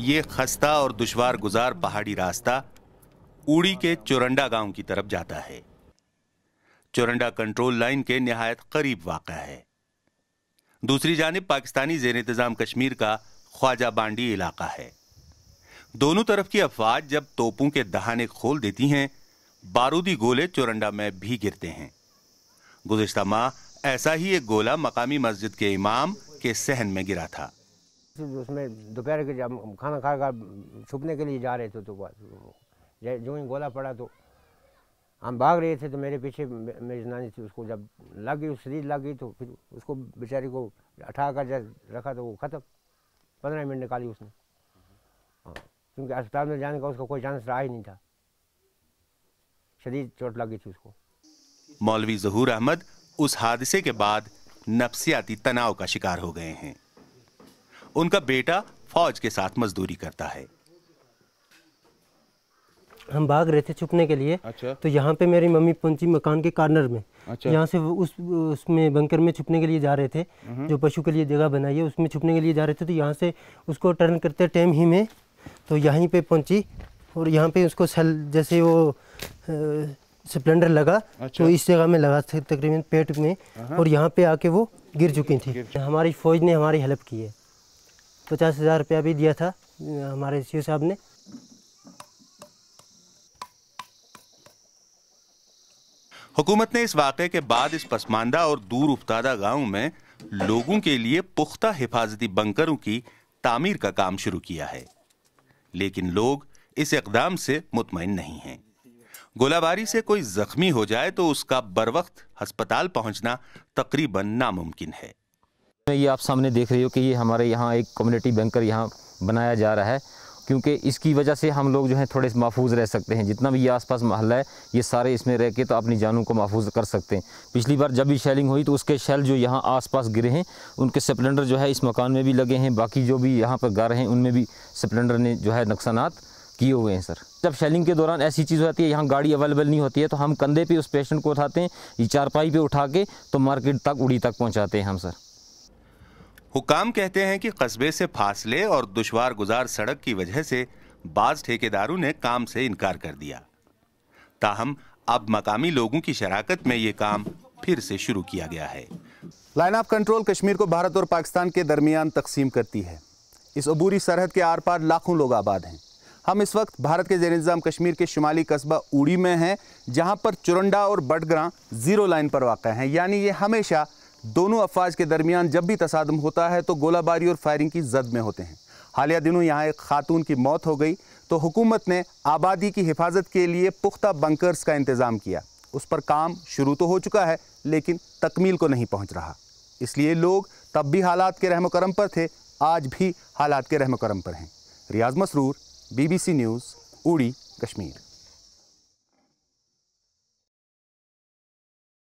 ये खस्ता और दुशवार गुजार पहाड़ी रास्ता उड़ी के चोरंडा गांव की तरफ जाता है चोरंडा कंट्रोल लाइन के नहायत करीब वाक़ है दूसरी जानब पाकिस्तानी जेर इंतज़ाम कश्मीर का ख्वाजा बांडी इलाका है दोनों तरफ की अफवाज जब तोपों के दहाने खोल देती हैं बारूदी गोले चोरंडा में भी गिरते हैं गुजशत माह ऐसा ही एक गोला मकामी मस्जिद के इमाम के सहन में गिरा था फिर उसमें दोपहर के जब खाना खा कर छुपने के लिए जा रहे थे तो जो ही गोला पड़ा तो हम भाग रहे थे तो मेरे पीछे मेरी नानी थी उसको जब लग गई शरीर लग गई तो फिर उसको बेचारी को उठा कर जब रखा तो वो ख़त्म पंद्रह मिनट निकाली उसने हाँ क्योंकि अस्पताल में जाने का उसका कोई चांस रहा ही नहीं था शरीर चोट लग गई थी उसको मौलवी जहूर अहमद उस हादसे के बाद नफ्सियाती तनाव का शिकार हो गए हैं उनका बेटा फौज के साथ मजदूरी करता है हम भाग रहे थे छुपने के लिए अच्छा। तो यहाँ पे मेरी मम्मी पहुंची मकान के कार्नर में अच्छा। यहाँ से उस उसमें बंकर में छुपने के लिए जा रहे थे हम्म। जो पशु के लिए जगह बनाई है उसमें छुपने के लिए जा रहे थे तो यहाँ से उसको टर्न करते टाइम ही में तो यहीं पे पहुंची और यहाँ पे उसको सेल जैसे वो स्प्लेंडर लगा अच्छा। तो इस जगह में लगा तकरीबन पेट में हाँ। और यहाँ पे आके वो गिर चुकी थी हमारी फौज ने हमारी हेल्प की है पचास हज़ार रुपया भी दिया था हमारे सी साहब ने हुकूमत ने इस वाक़े के बाद इस पसमानदा और दूर उफ्तादा गांव में लोगों के लिए पुख्ता हिफाजती बंकरों की तामीर का काम शुरू किया है लेकिन लोग इस इकदाम से मुतमिन नहीं हैं गोलाबारी से कोई जख्मी हो जाए तो उसका बर वक्त अस्पताल पहुंचना तकरीबन नामुमकिन है ये आप सामने देख रहे हो कि ये हमारे यहाँ एक कम्युनिटी बैंकर यहाँ बनाया जा रहा है क्योंकि इसकी वजह से हम लोग जो है थोड़े महफूज रह सकते हैं जितना भी ये आसपास महल है ये सारे इसमें रह के तो अपनी जानों को महफूज कर सकते हैं पिछली बार जब भी शेलिंग हुई तो उसके शेल जो यहाँ आसपास गिरे हैं उनके स्प्लेंडर जो है इस मकान में भी लगे हैं बाकी जो भी यहाँ पर घर हैं उनमें भी स्प्लेंडर ने जो है नुकसान किए हुए हैं सर जब शेलिंग के दौरान ऐसी चीज़ होती है यहाँ गाड़ी अवेलेबल नहीं होती है तो हम कंधे पर उस पेशेंट को उठाते हैं ये चारपाई पर उठा के तो मार्केट तक उड़ी तक पहुँचाते हैं हम सर हुकाम कहते हैं कि कस्बे से फासले और दुशवार गुजार सड़क की वजह से बाज ठेकेदारों ने काम से इनकार कर दिया ताहम अब मकामी लोगों की शराकत में ये काम फिर से शुरू किया गया है लाइन ऑफ कंट्रोल कश्मीर को भारत और पाकिस्तान के दरमियान तकसीम करती है इस अबूरी सरहद के आर पार लाखों लोग आबाद हैं हम इस वक्त भारत के जेर निज़ाम कश्मीर के शुमाली कस्बा उड़ी में हैं जहां पर चुरंडा और बडग्रां ज़ीरो लाइन पर वाक़ हैं यानी ये हमेशा दोनों अफवाज के दरमियान जब भी तसादम होता है तो गोलाबारी और फायरिंग की जद में होते हैं हालिया दिनों यहाँ एक खातून की मौत हो गई तो हुकूमत ने आबादी की हिफाजत के लिए पुख्ता बंकर्स का इंतज़ाम किया उस पर काम शुरू तो हो चुका है लेकिन तकमील को नहीं पहुँच रहा इसलिए लोग तब भी हालात के रहम करम पर थे आज भी हालात के रहम करम पर हैं Riyaz Masroor B B C news Uri Kashmir